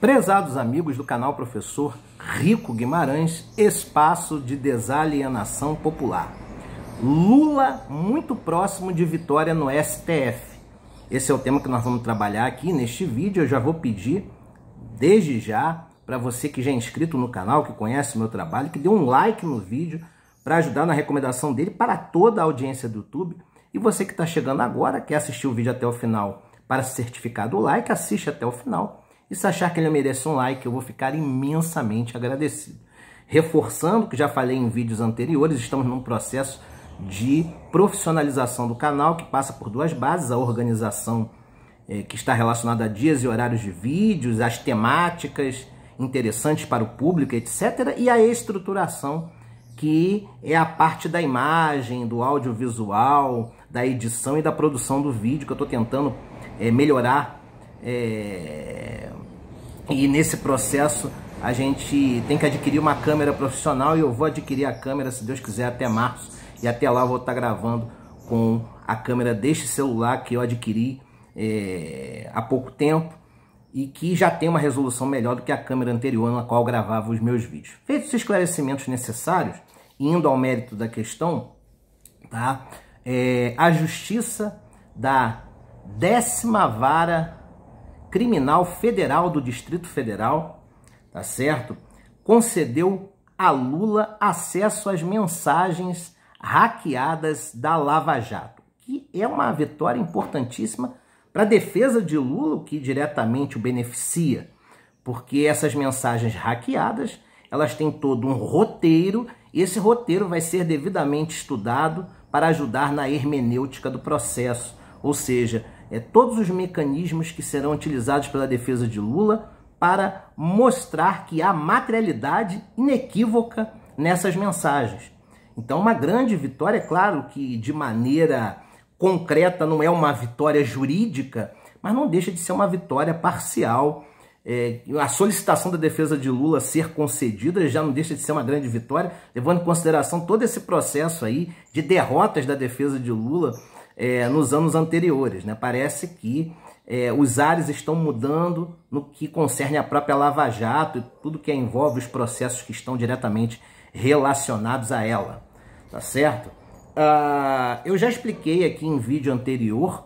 Prezados amigos do canal Professor Rico Guimarães, espaço de desalienação popular. Lula muito próximo de vitória no STF. Esse é o tema que nós vamos trabalhar aqui neste vídeo. Eu já vou pedir desde já para você que já é inscrito no canal, que conhece o meu trabalho, que dê um like no vídeo para ajudar na recomendação dele para toda a audiência do YouTube. E você que está chegando agora, quer assistir o vídeo até o final para se certificar do like, assiste até o final e se achar que ele merece um like, eu vou ficar imensamente agradecido. Reforçando o que já falei em vídeos anteriores, estamos num processo de profissionalização do canal que passa por duas bases, a organização é, que está relacionada a dias e horários de vídeos, as temáticas interessantes para o público, etc. E a estruturação, que é a parte da imagem, do audiovisual, da edição e da produção do vídeo, que eu estou tentando é, melhorar é, e nesse processo a gente tem que adquirir uma câmera profissional e eu vou adquirir a câmera, se Deus quiser, até março. E até lá eu vou estar gravando com a câmera deste celular que eu adquiri é, há pouco tempo e que já tem uma resolução melhor do que a câmera anterior na qual gravava os meus vídeos. Feitos os esclarecimentos necessários, indo ao mérito da questão, tá? É, a Justiça da décima vara Criminal Federal do Distrito Federal, tá certo? Concedeu a Lula acesso às mensagens hackeadas da Lava Jato, que é uma vitória importantíssima para a defesa de Lula, que diretamente o beneficia, porque essas mensagens hackeadas, elas têm todo um roteiro, e esse roteiro vai ser devidamente estudado para ajudar na hermenêutica do processo, ou seja, é, todos os mecanismos que serão utilizados pela defesa de Lula para mostrar que há materialidade inequívoca nessas mensagens. Então, uma grande vitória, é claro que de maneira concreta não é uma vitória jurídica, mas não deixa de ser uma vitória parcial. É, a solicitação da defesa de Lula ser concedida já não deixa de ser uma grande vitória, levando em consideração todo esse processo aí de derrotas da defesa de Lula é, nos anos anteriores. Né? Parece que é, os ares estão mudando no que concerne a própria Lava Jato e tudo que envolve os processos que estão diretamente relacionados a ela. Tá certo? Ah, eu já expliquei aqui em vídeo anterior.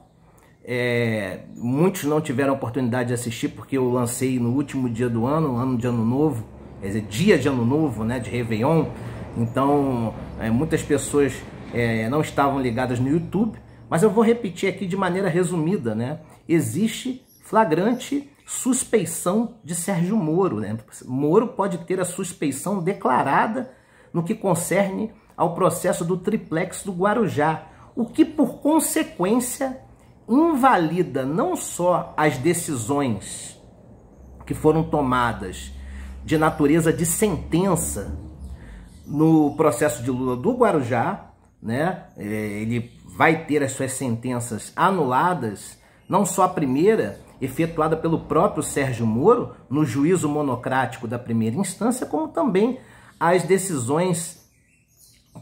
É, muitos não tiveram oportunidade de assistir porque eu lancei no último dia do ano, ano de ano novo, quer dizer, dia de ano novo, né, de Réveillon. Então, é, muitas pessoas é, não estavam ligadas no YouTube mas eu vou repetir aqui de maneira resumida, né? Existe flagrante suspeição de Sérgio Moro, né? Moro pode ter a suspeição declarada no que concerne ao processo do triplex do Guarujá, o que por consequência invalida não só as decisões que foram tomadas de natureza de sentença no processo de Lula do Guarujá, né? É, ele vai ter as suas sentenças anuladas, não só a primeira, efetuada pelo próprio Sérgio Moro, no juízo monocrático da primeira instância, como também as decisões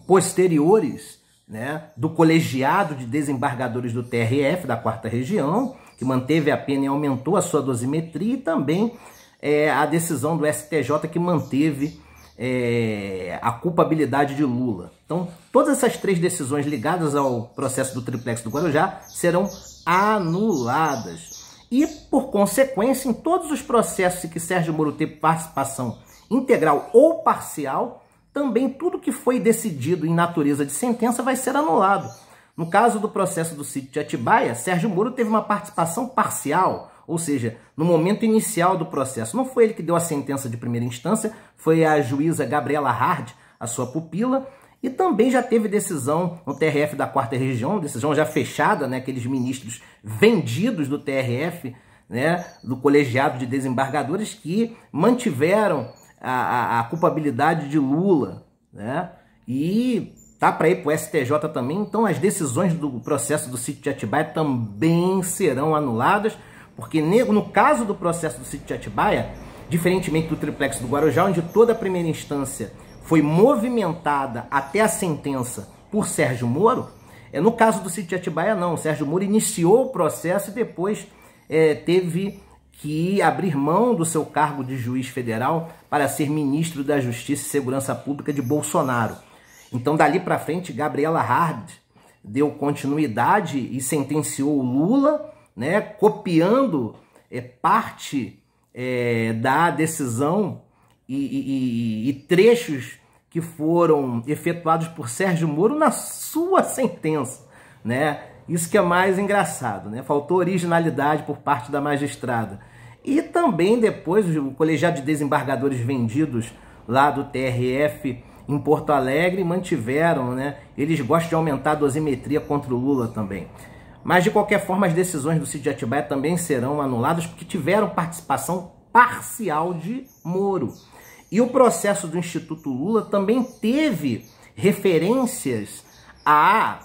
posteriores né, do colegiado de desembargadores do TRF, da quarta região, que manteve a pena e aumentou a sua dosimetria, e também é, a decisão do STJ que manteve é, a culpabilidade de Lula. Então, todas essas três decisões ligadas ao processo do triplex do Guarujá serão anuladas. E, por consequência, em todos os processos em que Sérgio Moro teve participação integral ou parcial, também tudo que foi decidido em natureza de sentença vai ser anulado. No caso do processo do sítio de Atibaia, Sérgio Moro teve uma participação parcial, ou seja, no momento inicial do processo, não foi ele que deu a sentença de primeira instância, foi a juíza Gabriela Hard, a sua pupila, e também já teve decisão no TRF da quarta região, decisão já fechada, né, aqueles ministros vendidos do TRF, né, do colegiado de desembargadores que mantiveram a, a, a culpabilidade de Lula, né, e tá para ir para o STJ também. Então as decisões do processo do sítio de Atibaia também serão anuladas. Porque no caso do processo do sítio de Atibaia, diferentemente do triplex do Guarujá, onde toda a primeira instância foi movimentada até a sentença por Sérgio Moro, é, no caso do sítio de Atibaia não, o Sérgio Moro iniciou o processo e depois é, teve que abrir mão do seu cargo de juiz federal para ser ministro da Justiça e Segurança Pública de Bolsonaro. Então, dali para frente, Gabriela Hard deu continuidade e sentenciou o Lula né, copiando é, parte é, da decisão e, e, e trechos que foram efetuados por Sérgio Moro na sua sentença, né? Isso que é mais engraçado, né? Faltou originalidade por parte da magistrada. E também depois o colegiado de desembargadores vendidos lá do TRF em Porto Alegre mantiveram, né? Eles gostam de aumentar a dosimetria contra o Lula também. Mas de qualquer forma, as decisões do Cid de Atibaia também serão anuladas porque tiveram participação parcial de Moro. E o processo do Instituto Lula também teve referências a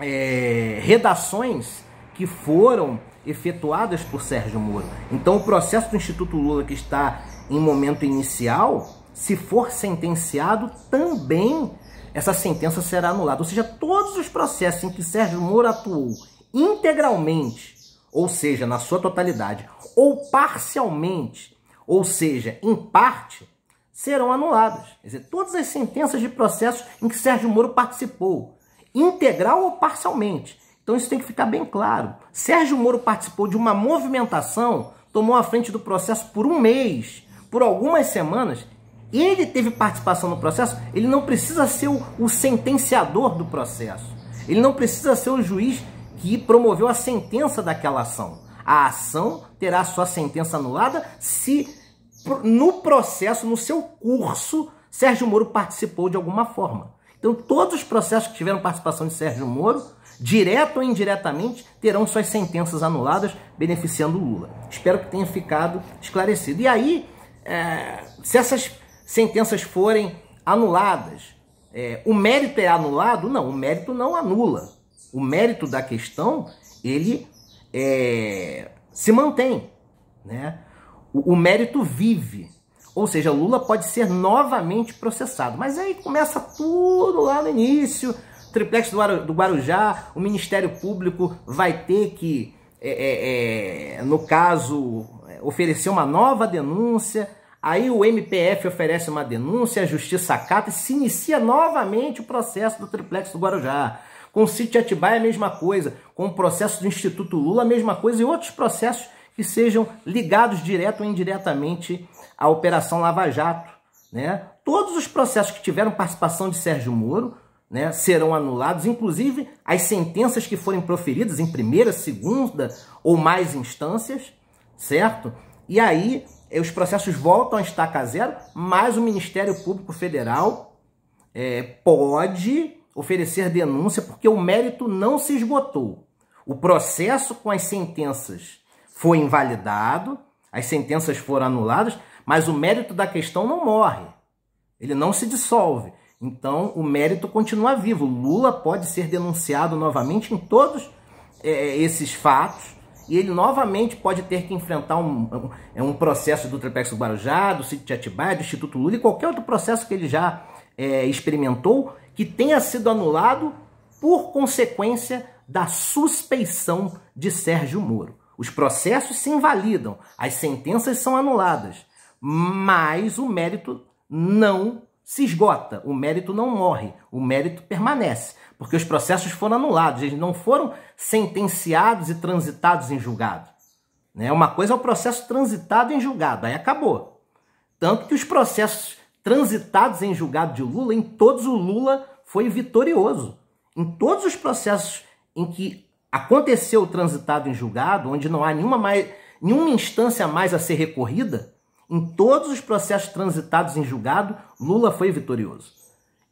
é, redações que foram efetuadas por Sérgio Moro. Então, o processo do Instituto Lula, que está em momento inicial, se for sentenciado, também essa sentença será anulada. Ou seja, todos os processos em que Sérgio Moro atuou integralmente, ou seja, na sua totalidade, ou parcialmente, ou seja, em parte, serão anulados. Quer dizer, todas as sentenças de processos em que Sérgio Moro participou, integral ou parcialmente. Então isso tem que ficar bem claro. Sérgio Moro participou de uma movimentação, tomou a frente do processo por um mês, por algumas semanas, ele teve participação no processo, ele não precisa ser o, o sentenciador do processo. Ele não precisa ser o juiz que promoveu a sentença daquela ação. A ação terá sua sentença anulada se no processo, no seu curso, Sérgio Moro participou de alguma forma. Então, todos os processos que tiveram participação de Sérgio Moro, direto ou indiretamente, terão suas sentenças anuladas, beneficiando Lula. Espero que tenha ficado esclarecido. E aí, é, se essas sentenças forem anuladas. É, o mérito é anulado? Não, o mérito não anula. O mérito da questão, ele é, se mantém. Né? O, o mérito vive. Ou seja, Lula pode ser novamente processado. Mas aí começa tudo lá no início. Triplex do Guarujá, o Ministério Público vai ter que, é, é, é no caso, é, oferecer uma nova denúncia Aí o MPF oferece uma denúncia, a justiça acata e se inicia novamente o processo do triplex do Guarujá. Com o City Atibaia a mesma coisa, com o processo do Instituto Lula a mesma coisa e outros processos que sejam ligados direto ou indiretamente à Operação Lava Jato. Né? Todos os processos que tiveram participação de Sérgio Moro né, serão anulados, inclusive as sentenças que forem proferidas em primeira, segunda ou mais instâncias, certo? E aí eh, os processos voltam a estaca zero, mas o Ministério Público Federal é, pode oferecer denúncia porque o mérito não se esgotou. O processo com as sentenças foi invalidado, as sentenças foram anuladas, mas o mérito da questão não morre. Ele não se dissolve. Então, o mérito continua vivo. Lula pode ser denunciado novamente em todos é, esses fatos e ele novamente pode ter que enfrentar um, um, é um processo do Trepex do Guarujá, do Sítio de Atibaia, do Instituto Lula e qualquer outro processo que ele já é, experimentou que tenha sido anulado por consequência da suspeição de Sérgio Moro. Os processos se invalidam, as sentenças são anuladas, mas o mérito não se esgota, o mérito não morre, o mérito permanece, porque os processos foram anulados, eles não foram sentenciados e transitados em julgado. Né? Uma coisa é o processo transitado em julgado, aí acabou. Tanto que os processos transitados em julgado de Lula, em todos o Lula foi vitorioso. Em todos os processos em que aconteceu o transitado em julgado, onde não há nenhuma, mais, nenhuma instância mais a ser recorrida, em todos os processos transitados em julgado, Lula foi vitorioso.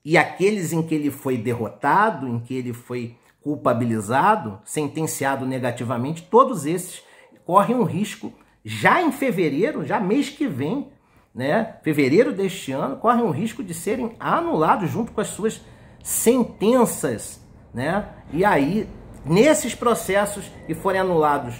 E aqueles em que ele foi derrotado, em que ele foi culpabilizado, sentenciado negativamente, todos esses correm um risco já em fevereiro, já mês que vem, né, fevereiro deste ano, correm um risco de serem anulados junto com as suas sentenças, né? E aí, nesses processos que forem anulados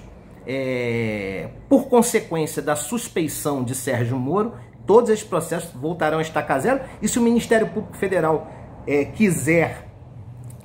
é, por consequência da suspeição de Sérgio Moro, todos esses processos voltarão a estar zero. E se o Ministério Público Federal é, quiser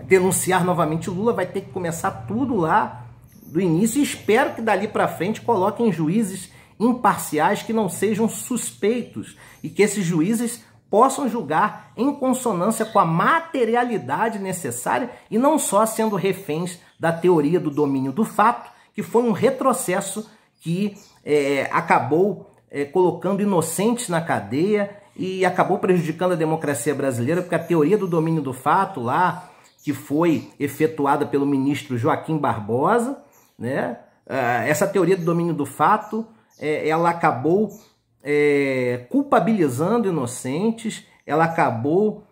denunciar novamente o Lula, vai ter que começar tudo lá do início. E espero que dali para frente coloquem juízes imparciais que não sejam suspeitos e que esses juízes possam julgar em consonância com a materialidade necessária e não só sendo reféns da teoria do domínio do fato que foi um retrocesso que é, acabou é, colocando inocentes na cadeia e acabou prejudicando a democracia brasileira, porque a teoria do domínio do fato lá, que foi efetuada pelo ministro Joaquim Barbosa, né? É, essa teoria do domínio do fato, é, ela acabou é, culpabilizando inocentes, ela acabou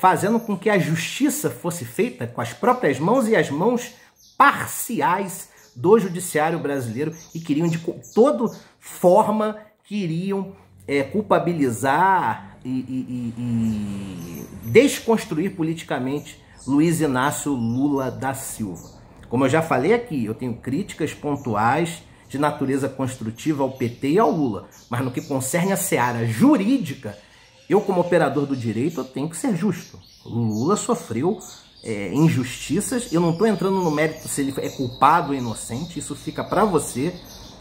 fazendo com que a justiça fosse feita com as próprias mãos e as mãos parciais do judiciário brasileiro e queriam de toda forma queriam é, culpabilizar e, e, e, e desconstruir politicamente Luiz Inácio Lula da Silva. Como eu já falei aqui, eu tenho críticas pontuais de natureza construtiva ao PT e ao Lula, mas no que concerne a seara jurídica, eu como operador do direito, eu tenho que ser justo. O Lula sofreu é, injustiças. Eu não estou entrando no mérito se ele é culpado ou inocente, isso fica para você.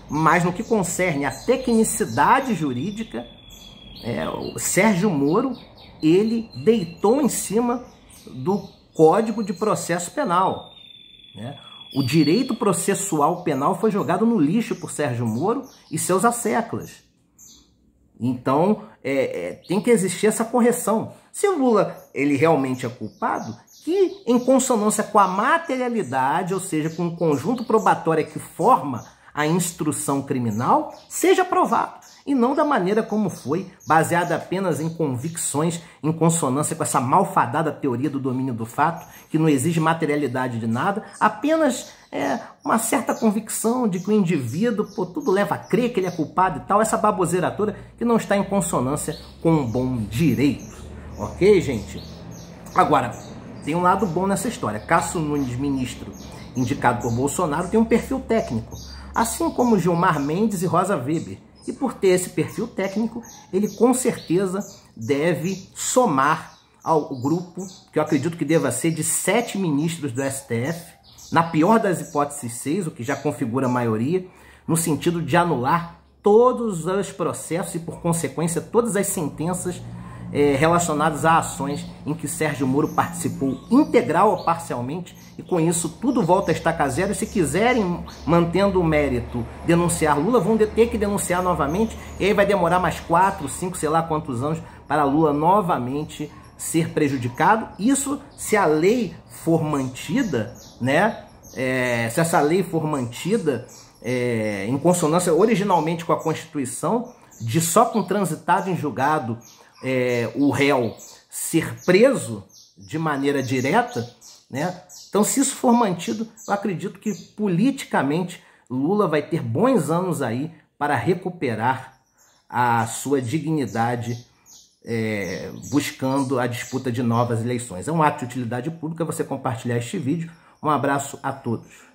Mas no que concerne à tecnicidade jurídica, é, o Sérgio Moro ele deitou em cima do Código de Processo Penal. Né? O direito processual penal foi jogado no lixo por Sérgio Moro e seus asseclas. Então, é, é, tem que existir essa correção. Se o Lula ele realmente é culpado, que, em consonância com a materialidade, ou seja, com o conjunto probatório que forma a instrução criminal, seja provado e não da maneira como foi, baseada apenas em convicções em consonância com essa malfadada teoria do domínio do fato, que não exige materialidade de nada, apenas é, uma certa convicção de que o indivíduo, pô, tudo leva a crer que ele é culpado e tal, essa baboseira toda que não está em consonância com um bom direito. Ok, gente? Agora, tem um lado bom nessa história. Cássio Nunes, ministro indicado por Bolsonaro, tem um perfil técnico, assim como Gilmar Mendes e Rosa Weber. E por ter esse perfil técnico, ele com certeza deve somar ao grupo, que eu acredito que deva ser de sete ministros do STF, na pior das hipóteses, seis, o que já configura a maioria, no sentido de anular todos os processos e, por consequência, todas as sentenças é, relacionadas a ações em que Sérgio Moro participou integral ou parcialmente, e com isso tudo volta a estaca zero. E se quiserem, mantendo o mérito, denunciar Lula, vão ter que denunciar novamente, e aí vai demorar mais quatro, cinco, sei lá quantos anos para Lula novamente ser prejudicado. Isso se a lei for mantida, né? É, se essa lei for mantida é, em consonância originalmente com a Constituição, de só com transitado em julgado é, o réu ser preso de maneira direta, né? Então, se isso for mantido, eu acredito que politicamente Lula vai ter bons anos aí para recuperar a sua dignidade, é, buscando a disputa de novas eleições. É um ato de utilidade pública você compartilhar este vídeo. Um abraço a todos.